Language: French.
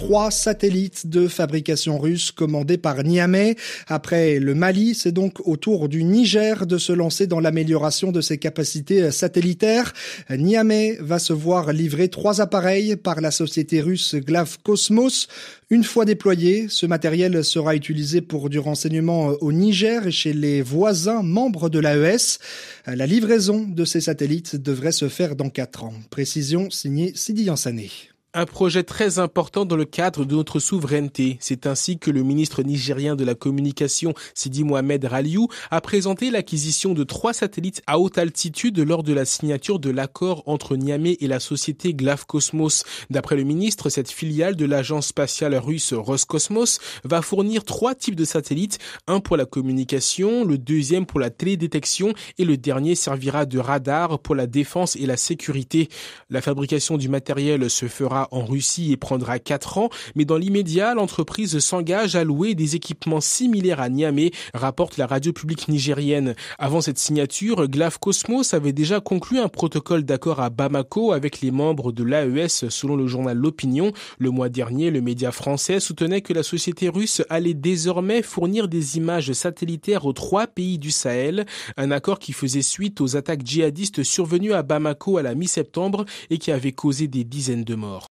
trois satellites de fabrication russe commandés par Niamey. Après le Mali, c'est donc au tour du Niger de se lancer dans l'amélioration de ses capacités euh, satellitaires. Niamey va se voir livrer trois appareils par la société russe Glav Cosmos. Une fois déployé, ce matériel sera utilisé pour du renseignement euh, au Niger et chez les voisins membres de l'AES. Euh, la livraison de ces satellites devrait se faire dans quatre ans. Précision signée Sidi Yansané. Un projet très important dans le cadre de notre souveraineté. C'est ainsi que le ministre nigérien de la Communication, Sidi Mohamed Raliou, a présenté l'acquisition de trois satellites à haute altitude lors de la signature de l'accord entre Niamey et la société Glavcosmos D'après le ministre, cette filiale de l'agence spatiale russe Roscosmos va fournir trois types de satellites, un pour la communication, le deuxième pour la télédétection et le dernier servira de radar pour la défense et la sécurité. La fabrication du matériel se fera en Russie et prendra 4 ans, mais dans l'immédiat, l'entreprise s'engage à louer des équipements similaires à Niamey, rapporte la radio publique nigérienne. Avant cette signature, Glavcosmos Cosmos avait déjà conclu un protocole d'accord à Bamako avec les membres de l'AES selon le journal L'Opinion. Le mois dernier, le média français soutenait que la société russe allait désormais fournir des images satellitaires aux trois pays du Sahel, un accord qui faisait suite aux attaques djihadistes survenues à Bamako à la mi-septembre et qui avait causé des dizaines de morts.